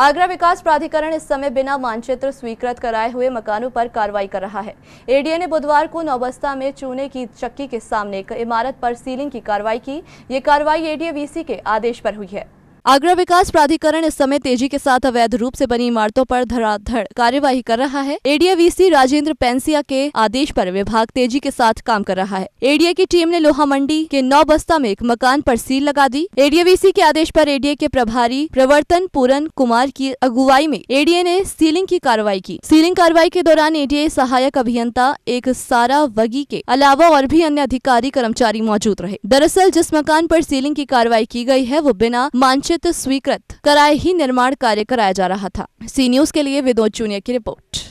आगरा विकास प्राधिकरण इस समय बिना मानचित्र स्वीकृत कराए हुए मकानों पर कार्रवाई कर रहा है एडीए ने बुधवार को नौबस्ता में चूने की चक्की के सामने इमारत पर सीलिंग की कार्रवाई की ये कार्रवाई एडीए वीसी के आदेश पर हुई है आगरा विकास प्राधिकरण इस समय तेजी के साथ अवैध रूप से बनी इमारतों पर धड़ाधड़ कार्यवाही कर रहा है एडीए वीसी राजेंद्र पेंसिया के आदेश पर विभाग तेजी के साथ काम कर रहा है एडीए की टीम ने लोहा मंडी के नौ बस्ता में एक मकान पर सील लगा दी एडीए वीसी के आदेश पर एडीए के प्रभारी प्रवर्तन पूरन कुमार की अगुवाई में एडीए ने सीलिंग की कार्रवाई की सीलिंग कार्रवाई के दौरान एडीए सहायक अभियंता एक सारा वगी के अलावा और भी अन्य अधिकारी कर्मचारी मौजूद रहे दरअसल जिस मकान आरोप सीलिंग की कार्रवाई की गयी है वो बिना मानच उचित स्वीकृत कराए ही निर्माण कार्य कराया जा रहा था सी न्यूज के लिए विनोद जूनियर की रिपोर्ट